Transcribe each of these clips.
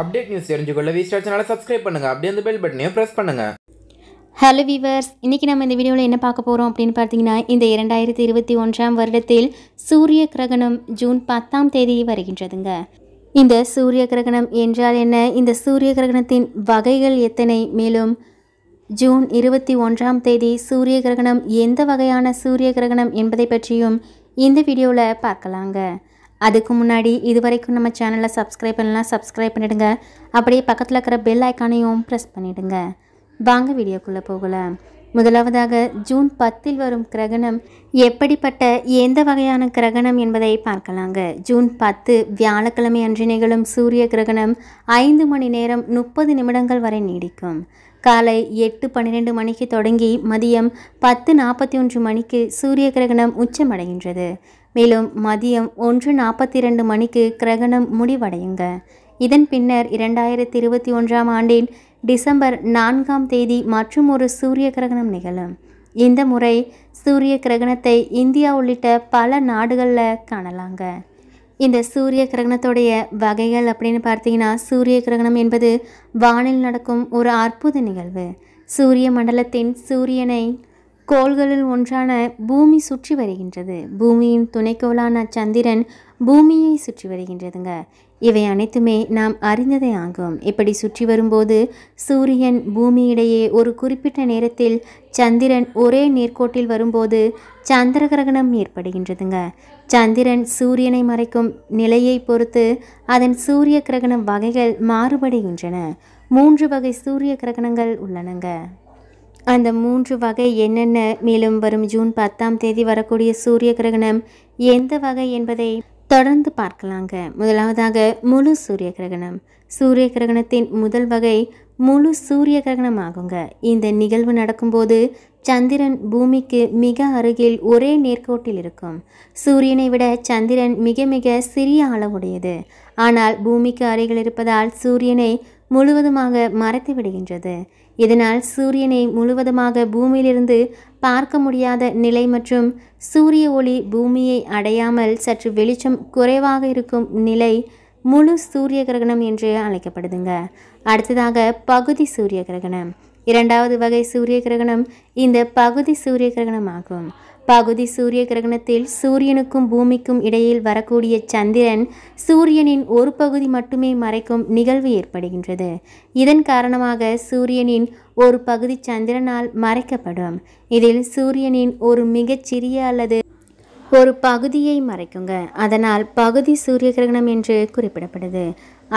update news தெரிஞ்சுக்கொள்ள V star சேனலை subscribe பண்ணுங்கள் அப்படியே அந்த பெல் பட்டனையும் ப்ரெஸ் பண்ணுங்கள் ஹலோ வீவர்ஸ் இன்றைக்கி நம்ம இந்த வீடியோவில் என்ன பார்க்க போகிறோம் அப்படின்னு பார்த்தீங்கன்னா இந்த இரண்டாயிரத்தி இருபத்தி ஒன்றாம் வருடத்தில் சூரிய கிரகணம் ஜூன் பத்தாம் தேதி வருகின்றதுங்க இந்த சூரிய கிரகணம் என்றால் என்ன இந்த சூரிய கிரகணத்தின் வகைகள் எத்தனை மேலும் ஜூன் இருபத்தி ஒன்றாம் தேதி சூரிய கிரகணம் எந்த வகையான சூரிய கிரகணம் என்பதை பற்றியும் இந்த வீடியோவில் பார்க்கலாங்க அதுக்கு முன்னாடி இது வரைக்கும் நம்ம சேனலை சப்ஸ்கிரைப் பண்ணலாம் சப்ஸ்கிரைப் பண்ணிவிடுங்க அப்படியே பக்கத்தில் இருக்கிற பெல் ஐக்கானையும் ப்ரெஸ் பண்ணிவிடுங்க வாங்க வீடியோக்குள்ளே போகலாம் முதலாவதாக ஜூன் பத்தில் வரும் கிரகணம் எப்படிப்பட்ட எந்த வகையான கிரகணம் என்பதை பார்க்கலாங்க ஜூன் பத்து வியாழக்கிழமை அன்று நிகழும் சூரிய கிரகணம் ஐந்து மணி நேரம் முப்பது நிமிடங்கள் வரை நீடிக்கும் காலை எட்டு பன்னிரெண்டு மணிக்கு தொடங்கி மதியம் பத்து நாற்பத்தி ஒன்று மணிக்கு சூரிய கிரகணம் உச்சமடைகின்றது மேலும் மதியம் ஒன்று நாற்பத்தி இரண்டு மணிக்கு கிரகணம் முடிவடையுங்க இதன் பின்னர் இரண்டாயிரத்தி இருபத்தி ஒன்றாம் ஆண்டின் டிசம்பர் நான்காம் தேதி மற்றும் ஒரு சூரிய கிரகணம் நிகழும் இந்த முறை சூரிய கிரகணத்தை இந்தியா உள்ளிட்ட பல நாடுகளில் காணலாங்க இந்த சூரிய கிரகணத்துடைய வகைகள் அப்படின்னு பார்த்தீங்கன்னா சூரிய கிரகணம் என்பது வானில் நடக்கும் ஒரு அற்புத நிகழ்வு சூரிய மண்டலத்தின் சூரியனை கோள்களில் ஒன்றான பூமி சுற்றி வருகின்றது பூமியின் துணைக்கோளான சந்திரன் பூமியை சுற்றி வருகின்றதுங்க இவை அனைத்துமே நாம் அறிந்ததே ஆகும் இப்படி சுற்றி வரும்போது சூரியன் பூமியிடையே ஒரு குறிப்பிட்ட நேரத்தில் சந்திரன் ஒரே நேர்கோட்டில் வரும்போது சந்திர கிரகணம் ஏற்படுகின்றதுங்க சந்திரன் சூரியனை மறைக்கும் நிலையை பொறுத்து அதன் சூரிய கிரகணம் வகைகள் மாறுபடுகின்றன மூன்று வகை சூரிய கிரகணங்கள் உள்ளனங்க அந்த மூன்று வகை என்னென்ன மேலும் வரும் ஜூன் பத்தாம் தேதி வரக்கூடிய சூரிய கிரகணம் எந்த வகை என்பதை தொடர்ந்து பார்க்கலாங்க முதலாவதாக முழு சூரிய கிரகணம் சூரிய கிரகணத்தின் முதல் வகை முழு சூரிய கிரகணம் ஆகுங்க இந்த நிகழ்வு நடக்கும்போது சந்திரன் பூமிக்கு மிக அருகில் ஒரே நேர்கோட்டில் இருக்கும் சூரியனை விட சந்திரன் மிக மிக சிறிய அளவுடையது ஆனால் பூமிக்கு அருகில் இருப்பதால் சூரியனை முழுவதுமாக மறைத்து விடுகின்றது இதனால் சூரியனை முழுவதுமாக பூமியிலிருந்து பார்க்க முடியாத நிலை மற்றும் சூரிய ஒளி பூமியை அடையாமல் சற்று வெளிச்சம் குறைவாக இருக்கும் நிலை முழு சூரிய கிரகணம் என்று அழைக்கப்படுதுங்க அடுத்ததாக பகுதி சூரிய கிரகணம் இரண்டாவது வகை சூரிய கிரகணம் இந்த பகுதி சூரிய கிரகணம் ஆகும் பகுதி சூரிய கிரகணத்தில் சூரியனுக்கும் பூமிக்கும் இடையில் வரக்கூடிய சந்திரன் சூரியனின் ஒரு பகுதி மட்டுமே மறைக்கும் நிகழ்வு ஏற்படுகின்றது இதன் காரணமாக சூரியனின் ஒரு பகுதி சந்திரனால் மறைக்கப்படும் இதில் சூரியனின் ஒரு மிகச்சிறிய அல்லது ஒரு பகுதியை மறைக்குங்க அதனால் பகுதி சூரிய கிரகணம் என்று குறிப்பிடப்படுது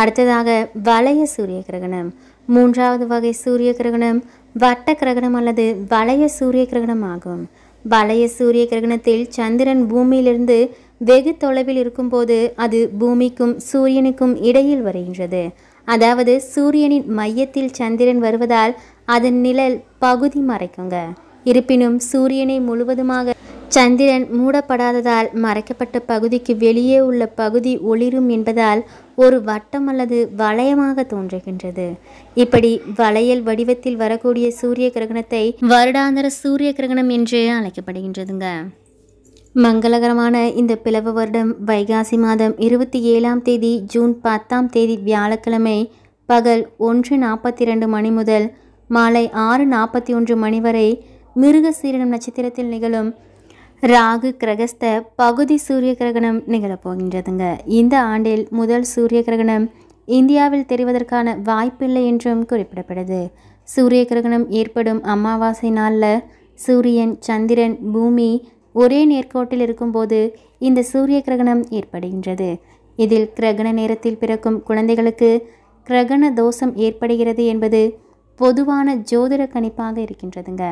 அடுத்ததாக வளைய சூரிய கிரகணம் மூன்றாவது வகை சூரிய கிரகணம் வட்ட கிரகணம் அல்லது வளைய சூரிய கிரகணம் ஆகும் வளைய சூரிய கிரகணத்தில் சந்திரன் பூமியிலிருந்து வெகு தொலைவில் இருக்கும்போது அது பூமிக்கும் சூரியனுக்கும் இடையில் வருகின்றது அதாவது சூரியனின் மையத்தில் சந்திரன் வருவதால் அதன் நிழல் பகுதி மறைக்குங்க இருப்பினும் சூரியனை முழுவதுமாக சந்திரன் மூடப்படாததால் மறைக்கப்பட்ட பகுதிக்கு வெளியே உள்ள பகுதி ஒளிரும் என்பதால் ஒரு வட்டம் அல்லது வளையமாக தோன்றுகின்றது இப்படி வளையல் வடிவத்தில் வரக்கூடிய சூரிய கிரகணத்தை வருடாந்திர சூரிய கிரகணம் என்று அழைக்கப்படுகின்றதுங்க மங்களகரமான இந்த பிளவு வருடம் வைகாசி மாதம் இருபத்தி ஏழாம் தேதி ஜூன் பத்தாம் தேதி வியாழக்கிழமை பகல் ஒன்று நாற்பத்தி ரெண்டு மணி முதல் மாலை ஆறு நாற்பத்தி ஒன்று மணி வரை மிருகசீரணம் நட்சத்திரத்தில் நிகழும் ராகு கிரகஸ்த பகுதி சூரிய கிரகணம் நிகழப்போகின்றதுங்க இந்த ஆண்டில் முதல் சூரிய கிரகணம் இந்தியாவில் தெரிவதற்கான வாய்ப்பில்லை என்றும் குறிப்பிடப்படுது சூரிய கிரகணம் ஏற்படும் அமாவாசை நாளில் சூரியன் சந்திரன் பூமி ஒரே நேர்கோட்டில் இருக்கும்போது இந்த சூரிய கிரகணம் ஏற்படுகின்றது இதில் கிரகண நேரத்தில் பிறக்கும் குழந்தைகளுக்கு கிரகண தோஷம் ஏற்படுகிறது என்பது பொதுவான ஜோதிட கணிப்பாக இருக்கின்றதுங்க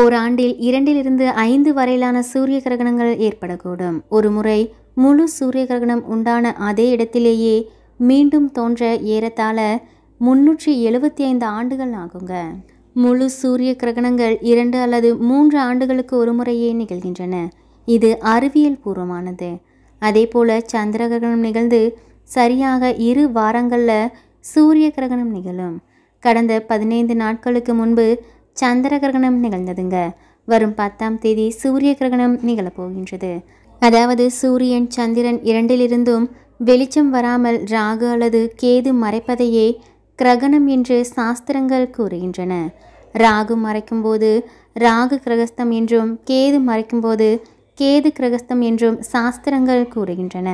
ஓராண்டில் இரண்டிலிருந்து ஐந்து வரையிலான சூரிய கிரகணங்கள் ஏற்படக்கூடும் ஒரு முறை முழு சூரிய கிரகணம் உண்டான அதே இடத்திலேயே மீண்டும் தோன்ற ஏறத்தாழ முன்னூற்றி எழுபத்தி ஐந்து ஆண்டுகள் ஆகுங்க முழு சூரிய கிரகணங்கள் இரண்டு அல்லது மூன்று ஆண்டுகளுக்கு ஒரு முறையே நிகழ்கின்றன இது அறிவியல் பூர்வமானது அதே போல் சந்திர கிரகணம் நிகழ்ந்து சரியாக இரு வாரங்களில் சூரிய கிரகணம் நிகழும் கடந்த பதினைந்து நாட்களுக்கு முன்பு சந்திர கிரகணம் நிகழ்ந்ததுங்க வரும் பத்தாம் தேதி சூரிய கிரகணம் நிகழப்போகின்றது அதாவது சூரியன் சந்திரன் இரண்டிலிருந்தும் வெளிச்சம் வராமல் ராகு அல்லது கேது மறைப்பதையே கிரகணம் என்று சாஸ்திரங்கள் கூறுகின்றன ராகு மறைக்கும்போது ராகு கிரகஸ்தம் என்றும் கேது மறைக்கும்போது கேது கிரகஸ்தம் என்றும் சாஸ்திரங்கள் கூறுகின்றன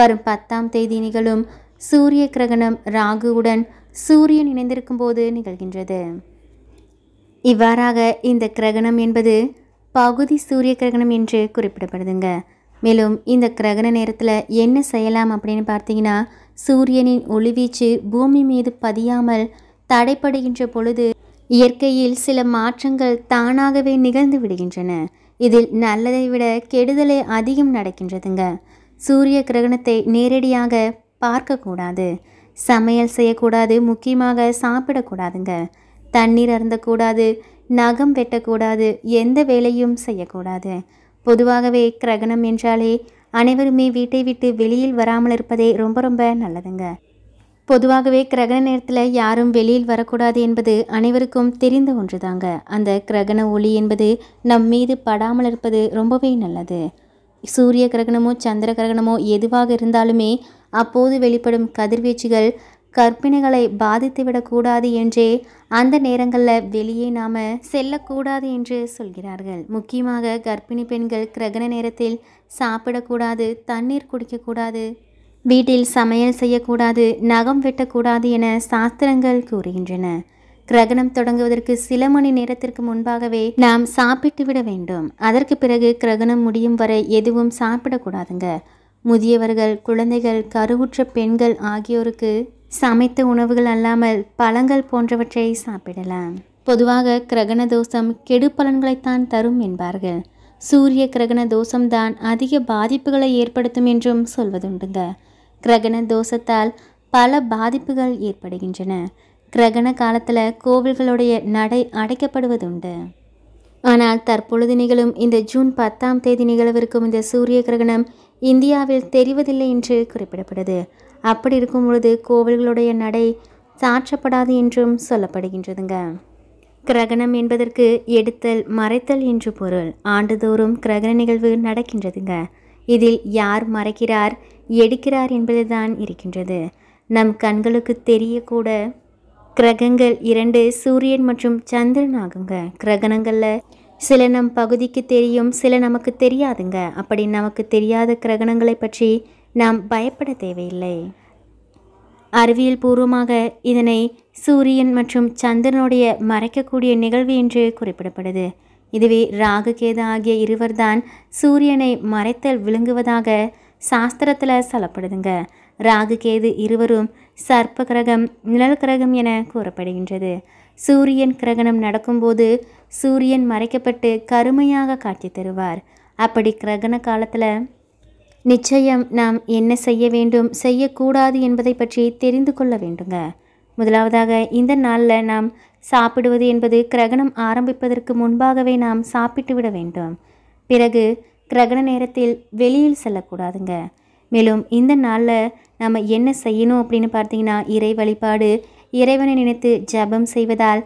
வரும் பத்தாம் தேதி நிகழும் சூரிய கிரகணம் ராகுவுடன் சூரியன் இணைந்திருக்கும் போது நிகழ்கின்றது இவ்வாறாக இந்த கிரகணம் என்பது பகுதி சூரிய கிரகணம் என்று குறிப்பிடப்படுதுங்க மேலும் இந்த கிரகண நேரத்தில் என்ன செய்யலாம் அப்படின்னு பார்த்தீங்கன்னா சூரியனின் ஒளிவீச்சு பூமி மீது பதியாமல் தடைப்படுகின்ற பொழுது இயற்கையில் சில மாற்றங்கள் தானாகவே நிகழ்ந்து விடுகின்றன இதில் நல்லதை விட கெடுதலே அதிகம் நடக்கின்றதுங்க சூரிய கிரகணத்தை நேரடியாக பார்க்கக்கூடாது சமையல் செய்யக்கூடாது முக்கியமாக சாப்பிடக்கூடாதுங்க தண்ணீர் அருந்தக்கூடாது நகம் வெட்டக்கூடாது எந்த வேலையும் செய்யக்கூடாது பொதுவாகவே கிரகணம் என்றாலே அனைவருமே வீட்டை விட்டு வெளியில் வராமல் இருப்பதே ரொம்ப ரொம்ப நல்லதுங்க பொதுவாகவே கிரகண நேரத்தில் யாரும் வெளியில் வரக்கூடாது என்பது அனைவருக்கும் தெரிந்த ஒன்று தாங்க அந்த கிரகண ஒளி என்பது நம் மீது படாமல் இருப்பது ரொம்பவே நல்லது சூரிய கிரகணமோ சந்திர கிரகணமோ எதுவாக இருந்தாலுமே அப்போது வெளிப்படும் கதிர்வீச்சுகள் கற்பிணிகளை பாதித்துவிடக்கூடாது என்றே அந்த நேரங்களில் வெளியே நாம் செல்லக்கூடாது என்று சொல்கிறார்கள் முக்கியமாக கர்ப்பிணி பெண்கள் கிரகண நேரத்தில் சாப்பிடக்கூடாது தண்ணீர் குடிக்கக்கூடாது வீட்டில் சமையல் செய்யக்கூடாது நகம் வெட்டக்கூடாது என சாஸ்திரங்கள் கூறுகின்றன கிரகணம் தொடங்குவதற்கு சில மணி நேரத்திற்கு முன்பாகவே நாம் சாப்பிட்டு விட வேண்டும் அதற்கு பிறகு கிரகணம் முடியும் வரை எதுவும் சாப்பிடக்கூடாதுங்க முதியவர்கள் குழந்தைகள் கருவுற்ற பெண்கள் ஆகியோருக்கு சமைத்த உணவுகள் அல்லாமல் பழங்கள் போன்றவற்றை சாப்பிடலாம் பொதுவாக கிரகண தோஷம் கெடு பலன்களைத்தான் தரும் என்பார்கள் சூரிய கிரகண தோஷம்தான் அதிக பாதிப்புகளை ஏற்படுத்தும் என்றும் சொல்வதுண்டுங்க கிரகண தோஷத்தால் பல பாதிப்புகள் ஏற்படுகின்றன கிரகண காலத்தில் கோவில்களுடைய நடை அடைக்கப்படுவதுண்டு ஆனால் தற்பொழுது நிகழும் இந்த ஜூன் பத்தாம் தேதி நிகழவிருக்கும் இந்த சூரிய கிரகணம் இந்தியாவில் தெரிவதில்லை என்று குறிப்பிடப்படுது அப்படி இருக்கும் பொழுது கோவில்களுடைய நடை சாற்றப்படாது என்றும் சொல்லப்படுகின்றதுங்க கிரகணம் என்பதற்கு எடுத்தல் மறைத்தல் என்று பொருள் ஆண்டுதோறும் கிரகண நிகழ்வு நடக்கின்றதுங்க இதில் யார் மறைக்கிறார் எடுக்கிறார் என்பதுதான் இருக்கின்றது நம் கண்களுக்கு தெரியக்கூட கிரகங்கள் இரண்டு சூரியன் மற்றும் சந்திரன் ஆகுங்க கிரகணங்களில் சில நம் பகுதிக்கு தெரியும் சில நமக்கு தெரியாதுங்க அப்படி நமக்கு தெரியாத கிரகணங்களை பற்றி நாம் பயப்பட தேவையில்லை அறிவியல் பூர்வமாக இதனை சூரியன் மற்றும் சந்திரனுடைய மறைக்கக்கூடிய நிகழ்வு என்று குறிப்பிடப்படுது இதுவே ராகு கேது ஆகிய இருவர்தான் சூரியனை மறைத்தல் விழுங்குவதாக சாஸ்திரத்தில் சொல்லப்படுதுங்க ராகுகேது இருவரும் சர்ப்ப கிரகம் நிழல் கிரகம் என கூறப்படுகின்றது சூரியன் கிரகணம் நடக்கும்போது சூரியன் மறைக்கப்பட்டு கருமையாக காட்சி தருவார் அப்படி கிரகண காலத்தில் நிச்சயம் நாம் என்ன செய்ய வேண்டும் செய்யக்கூடாது என்பதை பற்றி தெரிந்து கொள்ள வேண்டுங்க முதலாவதாக இந்த நாளில் நாம் சாப்பிடுவது என்பது கிரகணம் ஆரம்பிப்பதற்கு முன்பாகவே நாம் சாப்பிட்டு விட வேண்டும் பிறகு கிரகண நேரத்தில் வெளியில் செல்லக்கூடாதுங்க மேலும் இந்த நாளில் நம்ம என்ன செய்யணும் அப்படின்னு பார்த்தீங்கன்னா இறை வழிபாடு இறைவனை நினைத்து ஜபம் செய்வதால்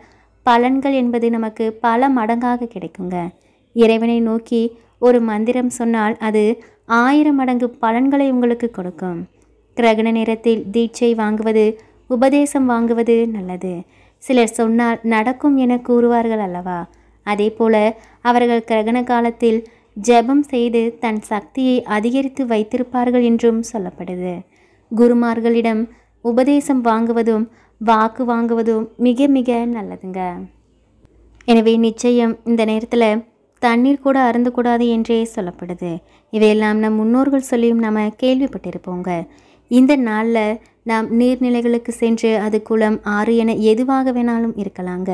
பலன்கள் என்பது நமக்கு பல மடங்காக கிடைக்குங்க இறைவனை நோக்கி ஒரு மந்திரம் சொன்னால் அது ஆயிரம் மடங்கு பலன்களை உங்களுக்கு கொடுக்கும் கிரகண நேரத்தில் தீட்சை வாங்குவது உபதேசம் வாங்குவது நல்லது சிலர் சொன்னால் நடக்கும் என கூறுவார்கள் அல்லவா அதே போல அவர்கள் கிரகண காலத்தில் ஜெபம் செய்து தன் சக்தியை அதிகரித்து வைத்திருப்பார்கள் என்றும் சொல்லப்படுது குருமார்களிடம் உபதேசம் வாங்குவதும் வாக்கு வாங்குவதும் மிக மிக நல்லதுங்க எனவே நிச்சயம் இந்த நேரத்தில் தண்ணீர் கூட அருந்தக்கூடாது என்றே சொல்லப்படுது இவையெல்லாம் நம் முன்னோர்கள் சொல்லியும் நாம் கேள்விப்பட்டிருப்போங்க இந்த நாளில் நாம் நீர்நிலைகளுக்கு சென்று அது குளம் ஆறு என எதுவாக வேணாலும் இருக்கலாங்க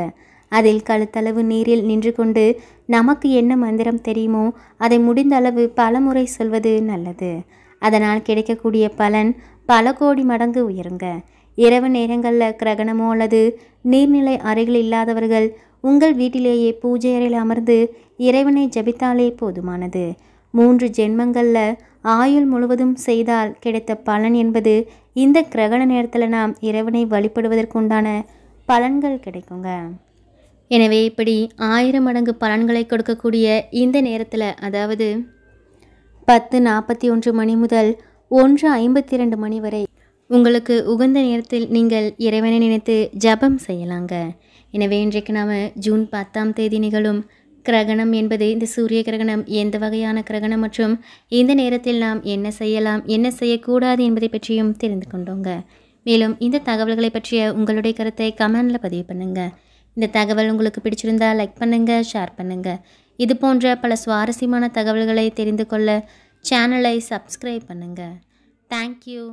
அதில் கழுத்தளவு நீரில் நின்று கொண்டு நமக்கு என்ன மந்திரம் தெரியுமோ அதை முடிந்த அளவு பலமுறை சொல்வது நல்லது அதனால் கிடைக்கக்கூடிய பலன் பல கோடி மடங்கு உயருங்க இரவு நேரங்களில் கிரகணமோ அல்லது நீர்நிலை அறைகள் இல்லாதவர்கள் உங்கள் வீட்டிலேயே பூஜை அறையில் அமர்ந்து இறைவனை ஜபித்தாலே போதுமானது மூன்று ஜென்மங்களில் ஆயுள் முழுவதும் செய்தால் கிடைத்த பலன் என்பது இந்த கிரகண நேரத்தில் நாம் இறைவனை வழிபடுவதற்குண்டான பலன்கள் கிடைக்குங்க எனவே இப்படி ஆயிரம் மடங்கு பலன்களை கொடுக்கக்கூடிய இந்த நேரத்தில் அதாவது பத்து நாற்பத்தி ஒன்று மணி முதல் ஒன்று ஐம்பத்தி ரெண்டு மணி வரை உங்களுக்கு உகந்த நேரத்தில் நீங்கள் இறைவனை நினைத்து ஜபம் செய்யலாங்க எனவே இன்றைக்கு நாம் ஜூன் பத்தாம் தேதி நிகழும் கிரகணம் என்பது இந்த சூரிய கிரகணம் எந்த வகையான கிரகணம் மற்றும் இந்த நேரத்தில் நாம் என்ன செய்யலாம் என்ன செய்யக்கூடாது என்பதை பற்றியும் தெரிந்து கொண்டோங்க மேலும் இந்த தகவல்களை பற்றிய உங்களுடைய கருத்தை கமெண்டில் பதிவு பண்ணுங்கள் இந்த தகவல் உங்களுக்கு பிடிச்சிருந்தா லைக் பண்ணுங்கள் ஷேர் பண்ணுங்கள் இது போன்ற பல சுவாரஸ்யமான தகவல்களை தெரிந்து கொள்ள சேனலை சப்ஸ்கிரைப் பண்ணுங்கள் தேங்க்யூ